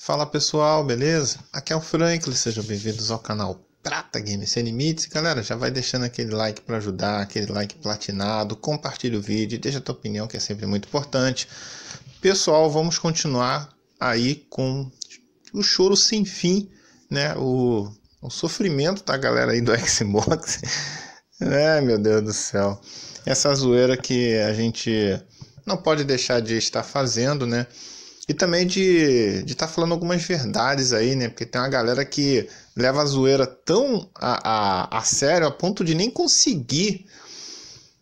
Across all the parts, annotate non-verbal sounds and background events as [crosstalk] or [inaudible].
Fala pessoal, beleza? Aqui é o Franklin, sejam bem-vindos ao canal Prata Games Sem Limites. Galera, já vai deixando aquele like para ajudar, aquele like platinado, compartilha o vídeo, deixa a tua opinião que é sempre muito importante. Pessoal, vamos continuar aí com o choro sem fim, né? O, o sofrimento da galera aí do [laughs] Xbox. é, meu Deus do céu. Essa zoeira que a gente não pode deixar de estar fazendo, né? e também de estar tá falando algumas verdades aí, né? Porque tem uma galera que leva a zoeira tão a, a, a sério a ponto de nem conseguir,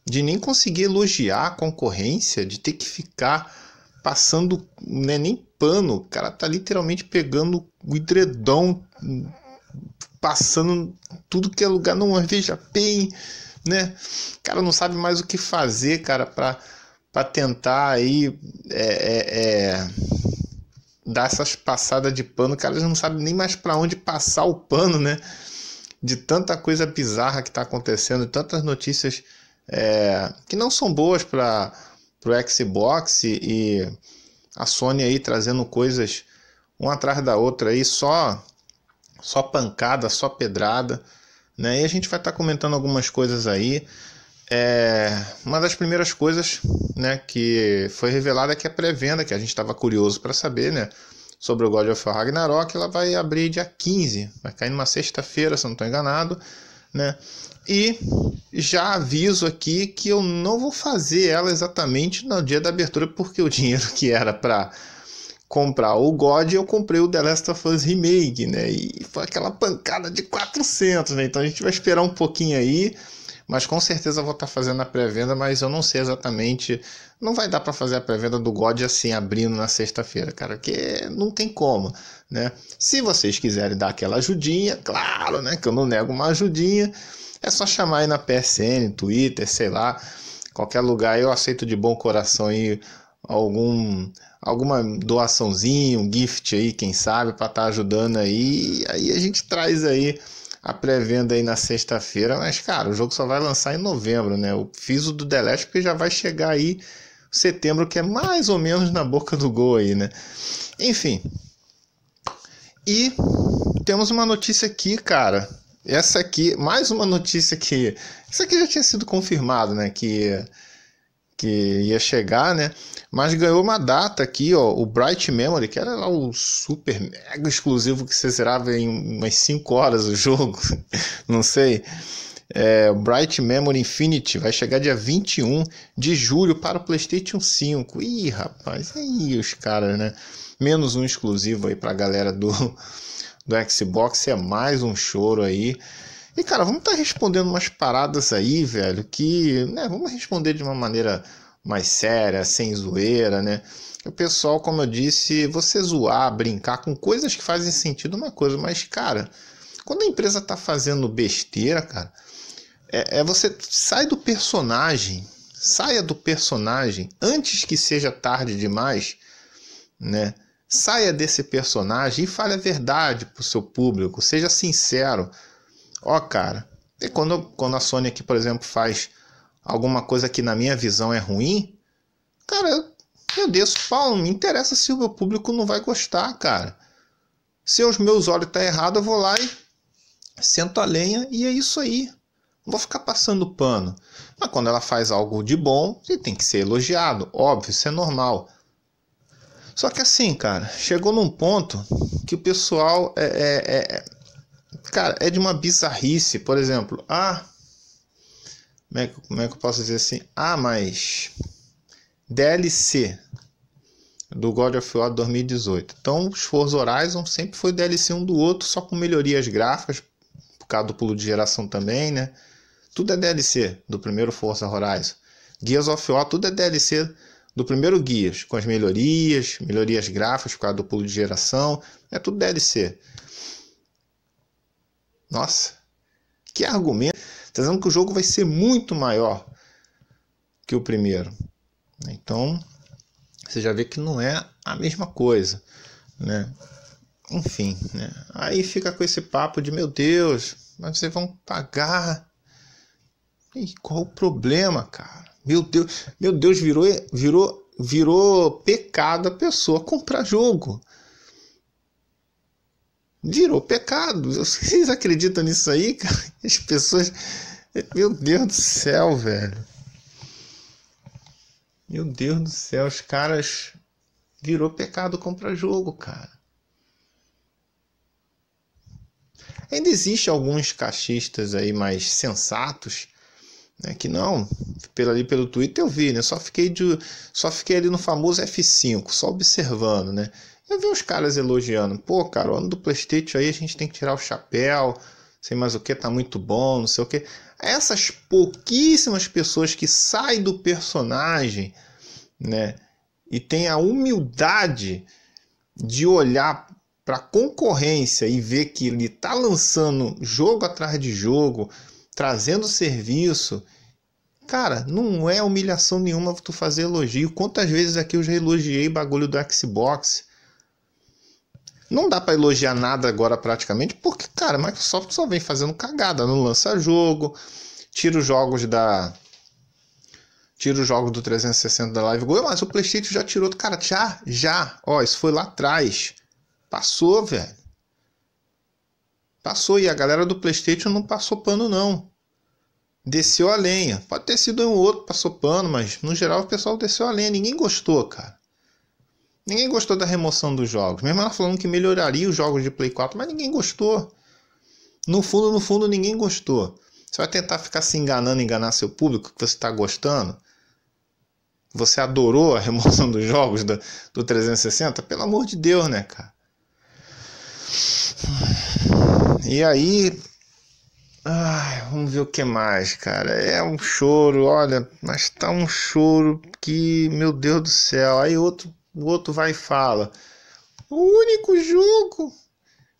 de nem conseguir elogiar a concorrência, de ter que ficar passando, né, nem pano, o cara tá literalmente pegando o edredom, passando tudo que é lugar, não veja bem, né? O cara não sabe mais o que fazer, cara, para para tentar aí é, é, é, dar essas passadas de pano. O cara não sabe nem mais para onde passar o pano, né? De tanta coisa bizarra que está acontecendo, tantas notícias é, que não são boas para o Xbox e a Sony aí trazendo coisas uma atrás da outra aí, só só pancada, só pedrada, né? E a gente vai estar tá comentando algumas coisas aí. É, uma das primeiras coisas né, que foi revelada é que a pré-venda, que a gente estava curioso para saber, né, sobre o God of War Ragnarok, ela vai abrir dia 15, vai cair numa sexta-feira, se eu não estou enganado, né? E já aviso aqui que eu não vou fazer ela exatamente no dia da abertura, porque o dinheiro que era para comprar o God, eu comprei o The Last of Us Remake, né? E foi aquela pancada de 400, né? Então a gente vai esperar um pouquinho aí mas com certeza vou estar tá fazendo a pré-venda, mas eu não sei exatamente. Não vai dar para fazer a pré-venda do God assim, abrindo na sexta-feira, cara, que não tem como, né? Se vocês quiserem dar aquela ajudinha, claro, né, que eu não nego uma ajudinha, é só chamar aí na PSN, Twitter, sei lá, qualquer lugar, eu aceito de bom coração aí algum alguma doaçãozinha, um gift aí, quem sabe, para estar tá ajudando aí, aí a gente traz aí a pré-venda aí na sexta-feira, mas cara, o jogo só vai lançar em novembro, né? Eu fiz o do The Last porque já vai chegar aí setembro, que é mais ou menos na boca do gol aí, né? Enfim. E temos uma notícia aqui, cara. Essa aqui, mais uma notícia que. Isso aqui já tinha sido confirmado, né? Que que ia chegar, né? Mas ganhou uma data aqui, ó, o Bright Memory, que era lá o super mega exclusivo que você zerava em umas 5 horas o [laughs] jogo, não sei. É, Bright Memory Infinity vai chegar dia 21 de julho para o PlayStation 5. Ih, rapaz, aí os caras, né? Menos um exclusivo aí para a galera do, do Xbox, é mais um choro aí. E, cara, vamos estar tá respondendo umas paradas aí, velho, que, né, vamos responder de uma maneira mais séria, sem zoeira, né? O pessoal, como eu disse, você zoar, brincar com coisas que fazem sentido é uma coisa, mas, cara, quando a empresa tá fazendo besteira, cara, é, é você sai do personagem, saia do personagem antes que seja tarde demais, né? Saia desse personagem e fale a verdade pro seu público, seja sincero. Ó, cara, e quando, quando a Sony aqui, por exemplo, faz alguma coisa que na minha visão é ruim, cara, eu desço pau, não me interessa se o meu público não vai gostar, cara. Se os meus olhos tá errado, eu vou lá e sento a lenha e é isso aí. Não vou ficar passando pano. Mas quando ela faz algo de bom, ele tem que ser elogiado, óbvio, isso é normal. Só que assim, cara, chegou num ponto que o pessoal é, é, é Cara, é de uma bizarrice. Por exemplo, ah. Como é, que, como é que eu posso dizer assim? Ah, mas. DLC do God of War 2018. Então, os Forza Horizon sempre foi DLC um do outro, só com melhorias gráficas, por causa do pulo de geração também, né? Tudo é DLC do primeiro Forza Horizon. Gears of War, tudo é DLC do primeiro Gears, com as melhorias, melhorias gráficas por causa do pulo de geração, é tudo DLC. Nossa, que argumento! Está dizendo que o jogo vai ser muito maior que o primeiro. Então, você já vê que não é a mesma coisa, né? Enfim, né? aí fica com esse papo de meu Deus, mas vocês vão pagar. E qual o problema, cara? Meu Deus, meu Deus virou virou virou pecado a pessoa comprar jogo virou pecado. [laughs] Vocês acreditam nisso aí, cara? As pessoas. Meu Deus do céu, velho. Meu Deus do céu, os caras. Virou pecado comprar jogo, cara. Ainda existe alguns cachistas aí mais sensatos, né? Que não, pelo ali pelo Twitter eu vi, né? Só fiquei de, só fiquei ali no famoso F5, só observando, né? Eu vi os caras elogiando. Pô, cara, o ano do PlayStation aí a gente tem que tirar o chapéu. Sei mais o que, tá muito bom, não sei o que. Essas pouquíssimas pessoas que saem do personagem, né? E tem a humildade de olhar para concorrência e ver que ele tá lançando jogo atrás de jogo, trazendo serviço. Cara, não é humilhação nenhuma tu fazer elogio. Quantas vezes aqui eu já elogiei bagulho do Xbox? Não dá para elogiar nada agora praticamente, porque, cara, a Microsoft só vem fazendo cagada, não lança jogo, tira os jogos da. Tira os jogos do 360 da Live Go, mas o PlayStation já tirou do cara, já, já. Ó, isso foi lá atrás. Passou, velho. Passou, e a galera do PlayStation não passou pano, não. Desceu a lenha. Pode ter sido um outro passou pano, mas no geral o pessoal desceu a lenha. Ninguém gostou, cara. Ninguém gostou da remoção dos jogos. Mesmo ela falando que melhoraria os jogos de Play 4, mas ninguém gostou. No fundo, no fundo, ninguém gostou. Você vai tentar ficar se enganando, enganar seu público que você está gostando? Você adorou a remoção dos jogos do, do 360? Pelo amor de Deus, né, cara? E aí. Ai, vamos ver o que mais, cara. É um choro, olha, mas tá um choro que, meu Deus do céu. Aí outro o outro vai e fala: o único jogo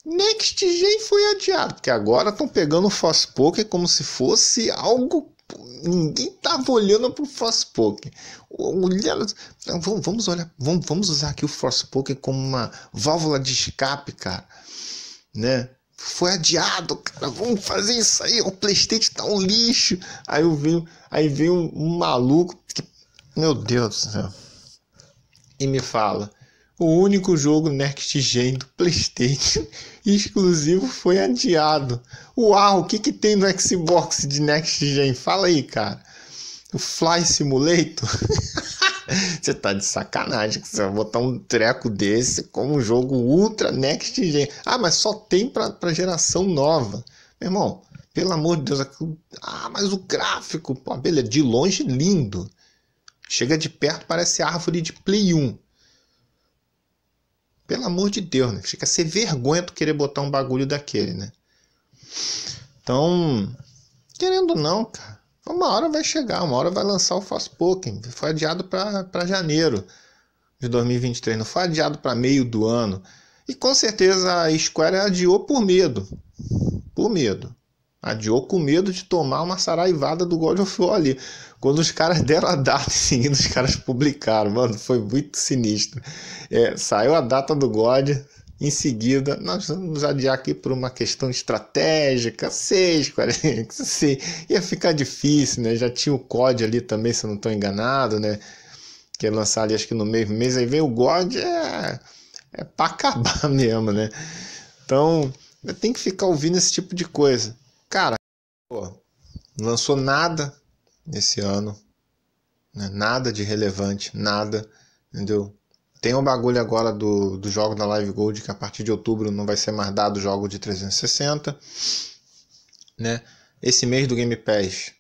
Next Gen foi adiado, porque agora estão pegando o Force Poker como se fosse algo. Ninguém tava olhando pro Fospoker. Olhando... Vamos olhar, vamos usar aqui o Force Poker como uma válvula de escape, cara. Né? Foi adiado, cara. Vamos fazer isso aí. O PlayStation tá um lixo. Aí eu vi, aí veio um, um maluco. Que... Meu Deus do céu e me fala: o único jogo Next Gen do PlayStation [laughs] exclusivo foi adiado. Uau, o que, que tem no Xbox de Next Gen? Fala aí, cara. O Fly Simulator? [laughs] você tá de sacanagem que você vai botar um treco desse como um jogo ultra next gen. Ah, mas só tem pra, pra geração nova. Meu irmão, pelo amor de Deus, aquilo... ah, mas o gráfico, pô, beleza, de longe lindo. Chega de perto, parece árvore de Play 1. Pelo amor de Deus, né? Fica sem vergonha tu querer botar um bagulho daquele, né? Então, querendo não, cara. Uma hora vai chegar, uma hora vai lançar o Fastpoken. Foi adiado para janeiro de 2023, não foi adiado para meio do ano. E com certeza a Square adiou por medo. Por medo. Adiou com medo de tomar uma saraivada do God of War ali. Quando os caras deram a data em seguida, os caras publicaram. Mano, foi muito sinistro. É, saiu a data do God, em seguida, nós vamos adiar aqui por uma questão estratégica, 6, 40, sei. Ia ficar difícil, né? Já tinha o COD ali também, se eu não estou enganado, né? Que ia lançar ali acho que no mesmo mês. Aí veio o God, é, é para acabar [laughs] mesmo, né? Então, tem que ficar ouvindo esse tipo de coisa. Cara, pô, não lançou nada nesse ano. Né? Nada de relevante, nada. Entendeu? Tem um bagulho agora do, do jogo da Live Gold que a partir de outubro não vai ser mais dado jogo de 360. Né? Esse mês do Game Pass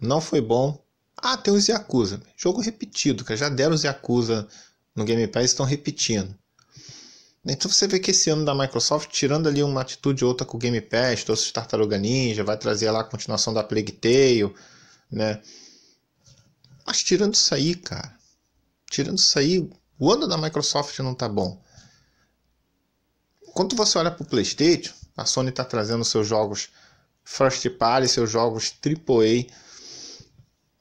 não foi bom. Ah, tem os Yakuza. Jogo repetido, que já deram os Yakuza no Game Pass estão repetindo. Então você vê que esse ano da Microsoft, tirando ali uma atitude ou outra com o Game Pass, trouxe Tartaruga Ninja, vai trazer lá a continuação da Plague Tale, né? Mas tirando isso aí, cara, tirando isso aí, o ano da Microsoft não tá bom. Quando você olha pro PlayStation, a Sony tá trazendo seus jogos First Party, seus jogos AAA,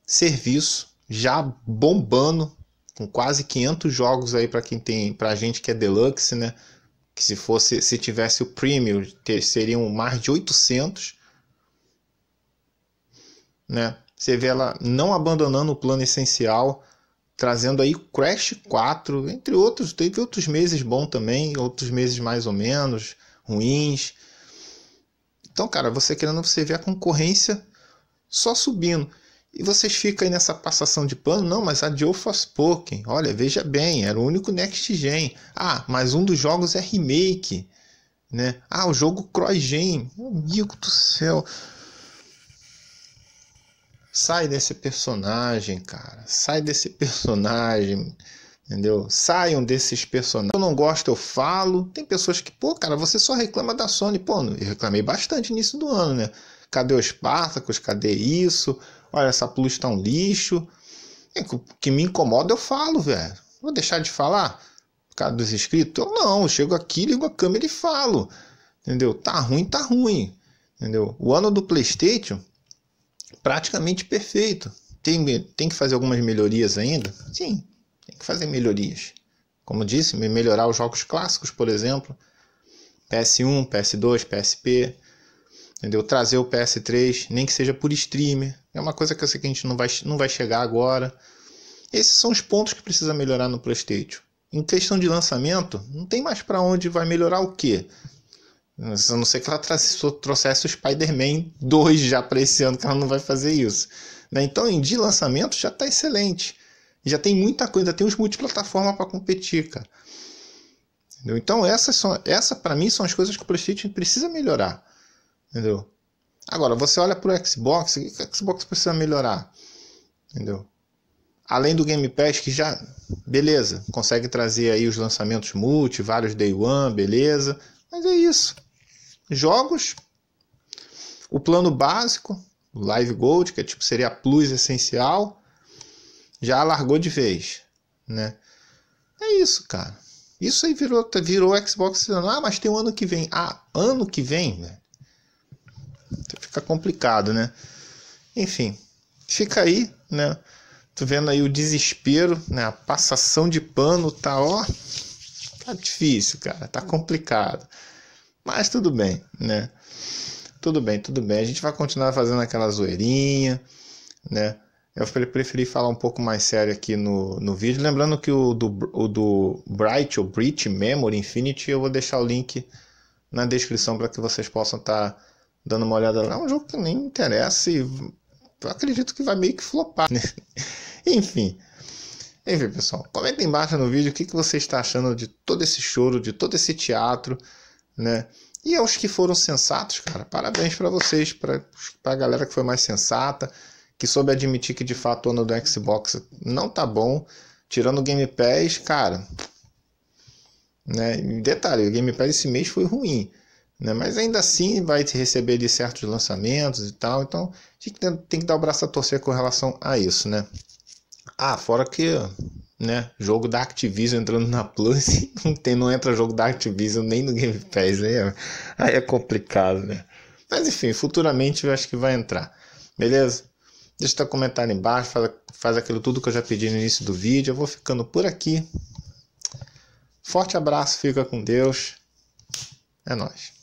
serviço já bombando com quase 500 jogos aí para quem tem, para gente que é deluxe, né? Que se fosse, se tivesse o premium, ter, seriam mais de 800, né? Você vê ela não abandonando o plano essencial, trazendo aí Crash 4, entre outros, teve outros meses bons também, outros meses mais ou menos ruins. Então, cara, você querendo você ver a concorrência só subindo. E vocês ficam aí nessa passação de plano, não, mas a adiou Forspoken. Olha, veja bem, era o único next gen. Ah, mas um dos jogos é remake, né? Ah, o jogo cross-gen. amigo do céu. Sai desse personagem, cara. Sai desse personagem. Entendeu? Saiam desses personagens. Eu não gosto, eu falo. Tem pessoas que, pô, cara, você só reclama da Sony. Pô, eu reclamei bastante nisso do ano, né? Cadê os Spartacus? Cadê isso? olha, essa plus tá um lixo. O que me incomoda eu falo, velho. Vou deixar de falar por causa dos inscritos? Eu não, eu chego aqui, ligo a câmera e falo. Entendeu? Tá ruim, tá ruim. Entendeu? O ano do PlayStation praticamente perfeito. Tem, tem que fazer algumas melhorias ainda? Sim, tem que fazer melhorias. Como disse, melhorar os jogos clássicos, por exemplo, PS1, PS2, PSP, entendeu? Trazer o PS3, nem que seja por streamer. É uma coisa que eu sei que a gente não vai, não vai chegar agora. Esses são os pontos que precisa melhorar no PlayStation. Em questão de lançamento, não tem mais para onde vai melhorar o quê? A não ser que ela trouxesse o Spider-Man 2 já para esse ano, que ela não vai fazer isso. Né? Então, em de lançamento já está excelente. Já tem muita coisa, tem os multiplataformas para competir, cara. Então, essas são, essa para mim são as coisas que o PlayStation precisa melhorar. Entendeu? Agora, você olha para o Xbox, o que o Xbox precisa melhorar? Entendeu? Além do Game Pass, que já, beleza, consegue trazer aí os lançamentos multi, vários Day One, beleza. Mas é isso. Jogos, o plano básico, Live Gold, que é, tipo, seria a plus essencial, já largou de vez, né? É isso, cara. Isso aí virou, virou Xbox. Ah, mas tem o um ano que vem. Ah, ano que vem, né? fica complicado, né? Enfim, fica aí, né? Tô vendo aí o desespero, né? A passação de pano tá, ó, tá difícil, cara, tá complicado. Mas tudo bem, né? Tudo bem, tudo bem. A gente vai continuar fazendo aquela zoeirinha, né? Eu preferi falar um pouco mais sério aqui no, no vídeo. Lembrando que o do, o do Bright ou Breach Memory Infinity eu vou deixar o link na descrição para que vocês possam estar tá dando uma olhada lá. É um jogo que nem interessa e eu acredito que vai meio que flopar, né? [laughs] Enfim. Enfim, pessoal, comenta embaixo no vídeo o que, que você está achando de todo esse choro, de todo esse teatro, né? E aos que foram sensatos, cara, parabéns para vocês, para a galera que foi mais sensata, que soube admitir que de fato o ano do Xbox não tá bom, tirando o Game Pass, cara. Né? Detalhe, o Game Pass esse mês foi ruim, né? Mas ainda assim vai te receber de certos lançamentos e tal. Então tem que dar o braço a torcer com relação a isso, né? Ah, fora que né? Jogo da Activision entrando na Plus, [laughs] não, tem, não entra jogo da Activision nem no Game Pass, aí é, né? aí é complicado, né? Mas enfim, futuramente eu acho que vai entrar, beleza? Deixa teu comentário embaixo, faz, faz aquilo tudo que eu já pedi no início do vídeo. Eu vou ficando por aqui. Forte abraço, fica com Deus. É nóis.